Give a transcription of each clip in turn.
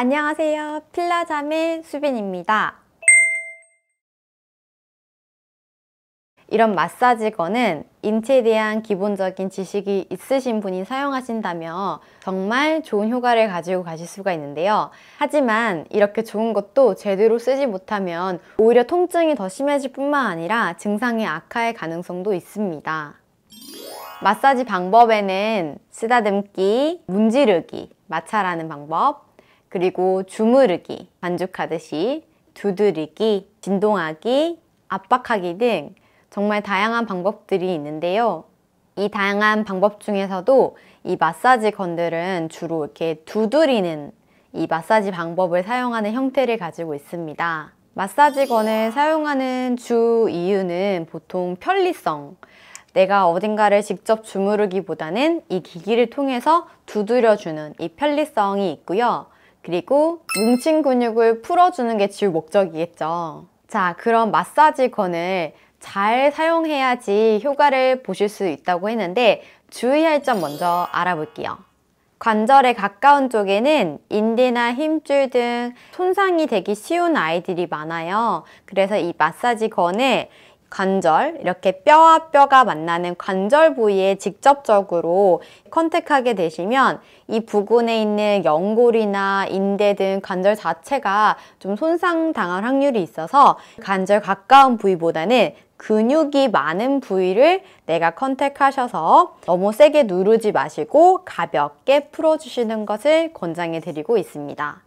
안녕하세요. 필라자매 수빈입니다. 이런 마사지건은 인체에 대한 기본적인 지식이 있으신 분이 사용하신다면 정말 좋은 효과를 가지고 가실 수가 있는데요. 하지만 이렇게 좋은 것도 제대로 쓰지 못하면 오히려 통증이 더 심해질 뿐만 아니라 증상이 악화할 가능성도 있습니다. 마사지 방법에는 쓰다듬기, 문지르기, 마찰하는 방법, 그리고 주무르기, 반죽하듯이 두드리기, 진동하기, 압박하기 등 정말 다양한 방법들이 있는데요. 이 다양한 방법 중에서도 이 마사지 건들은 주로 이렇게 두드리는 이 마사지 방법을 사용하는 형태를 가지고 있습니다. 마사지건을 사용하는 주 이유는 보통 편리성, 내가 어딘가를 직접 주무르기보다는 이 기기를 통해서 두드려주는 이 편리성이 있고요. 그리고 뭉친 근육을 풀어주는 게 지우 목적이겠죠. 자, 그럼 마사지건을 잘 사용해야지 효과를 보실 수 있다고 했는데 주의할 점 먼저 알아볼게요. 관절에 가까운 쪽에는 인디나 힘줄 등 손상이 되기 쉬운 아이들이 많아요. 그래서 이 마사지건을 관절, 이렇게 뼈와 뼈가 만나는 관절 부위에 직접적으로 컨택하게 되시면 이 부근에 있는 연골이나 인대 등 관절 자체가 좀 손상당할 확률이 있어서 관절 가까운 부위보다는 근육이 많은 부위를 내가 컨택하셔서 너무 세게 누르지 마시고 가볍게 풀어주시는 것을 권장해 드리고 있습니다.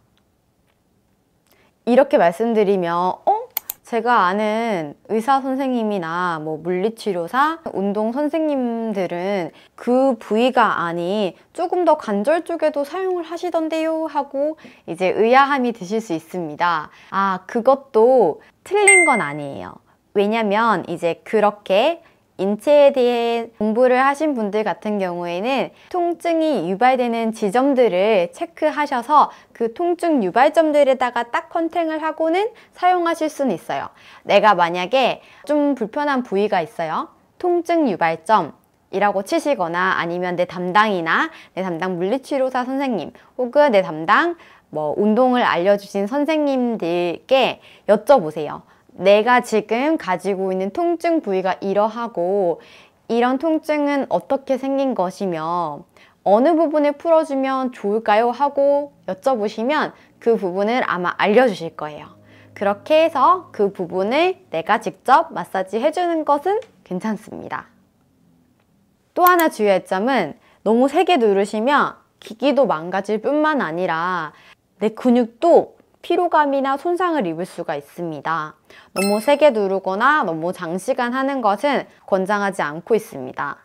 이렇게 말씀드리면 제가 아는 의사 선생님이나 뭐 물리치료사, 운동 선생님들은 그 부위가 아닌 조금 더 관절 쪽에도 사용을 하시던데요 하고 이제 의아함이 드실 수 있습니다. 아, 그것도 틀린 건 아니에요. 왜냐면 이제 그렇게 인체에 대해 공부를 하신 분들 같은 경우에는 통증이 유발되는 지점들을 체크하셔서 그 통증 유발점들에다가 딱 컨택을 하고는 사용하실 수는 있어요. 내가 만약에 좀 불편한 부위가 있어요. 통증 유발점, 이라고 치시거나 아니면 내 담당이나 내 담당 물리치료사 선생님 혹은 내 담당 뭐 운동을 알려주신 선생님들께 여쭤보세요. 내가 지금 가지고 있는 통증 부위가 이러하고 이런 통증은 어떻게 생긴 것이며 어느 부분을 풀어주면 좋을까요? 하고 여쭤보시면 그 부분을 아마 알려주실 거예요. 그렇게 해서 그 부분을 내가 직접 마사지 해주는 것은 괜찮습니다. 또 하나 주의할 점은 너무 세게 누르시면 기기도 망가질 뿐만 아니라 내 근육도 피로감이나 손상을 입을 수가 있습니다. 너무 세게 누르거나 너무 장시간 하는 것은 권장하지 않고 있습니다.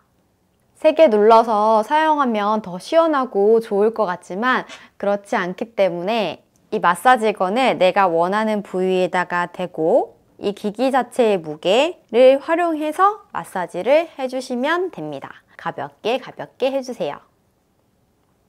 세게 눌러서 사용하면 더 시원하고 좋을 것 같지만 그렇지 않기 때문에 이 마사지건을 내가 원하는 부위에다가 대고 이 기기 자체의 무게를 활용해서 마사지를 해주시면 됩니다. 가볍게 가볍게 해주세요.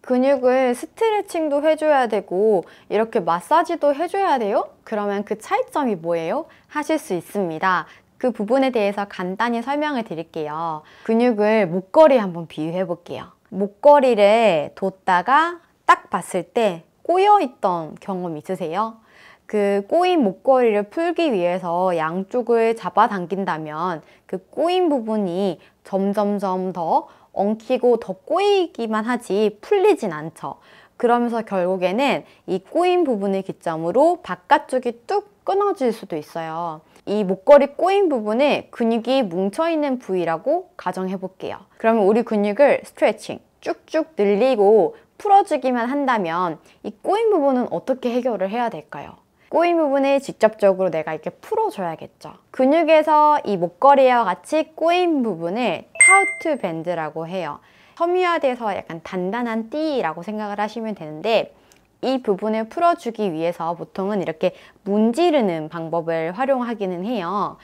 근육을 스트레칭도 해줘야 되고 이렇게 마사지도 해줘야 돼요? 그러면 그 차이점이 뭐예요? 하실 수 있습니다. 그 부분에 대해서 간단히 설명을 드릴게요. 근육을 목걸이 한번 비유해 볼게요. 목걸이를 뒀다가 딱 봤을 때 꼬여있던 경험 있으세요? 그 꼬인 목걸이를 풀기 위해서 양쪽을 잡아당긴다면 그 꼬인 부분이 점점점 더 엉키고 더 꼬이기만 하지 풀리진 않죠. 그러면서 결국에는 이 꼬인 부분을 기점으로 바깥쪽이 뚝 끊어질 수도 있어요. 이 목걸이 꼬인 부분을 근육이 뭉쳐있는 부위라고 가정해볼게요. 그러면 우리 근육을 스트레칭 쭉쭉 늘리고 풀어주기만 한다면 이 꼬인 부분은 어떻게 해결을 해야 될까요? 꼬인 부분을 직접적으로 내가 이렇게 풀어줘야겠죠. 근육에서 이 목걸이와 같이 꼬인 부분을 타우트 밴드라고 해요. 섬유화돼서 약간 단단한 띠라고 생각을 하시면 되는데 이 부분을 풀어주기 위해서 보통은 이렇게 문지르는 방법을 활용하기는 해요.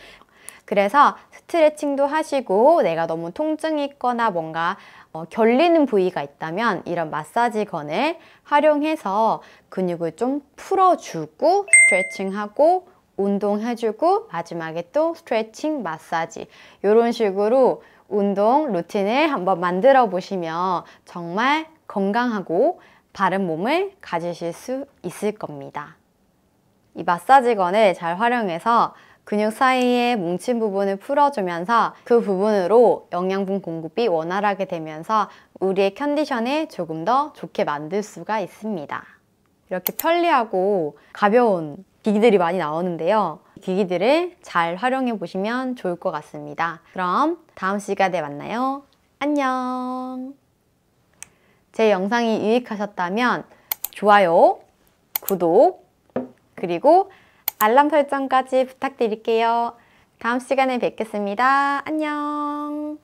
그래서 스트레칭도 하시고 내가 너무 통증이 있거나 뭔가 어, 결리는 부위가 있다면 이런 마사지건을 활용해서 근육을 좀 풀어주고 스트레칭하고 운동해주고 마지막에 또 스트레칭, 마사지 이런 식으로 운동 루틴을 한번 만들어 보시면 정말 건강하고 바른 몸을 가지실 수 있을 겁니다. 이 마사지건을 잘 활용해서 근육 사이에 뭉친 부분을 풀어주면서 그 부분으로 영양분 공급이 원활하게 되면서 우리의 컨디션을 조금 더 좋게 만들 수가 있습니다. 이렇게 편리하고 가벼운 기기들이 많이 나오는데요. 기기들을 잘 활용해 보시면 좋을 것 같습니다. 그럼 다음 시간에 만나요. 안녕! 제 영상이 유익하셨다면 좋아요, 구독, 그리고 알람 설정까지 부탁드릴게요. 다음 시간에 뵙겠습니다. 안녕!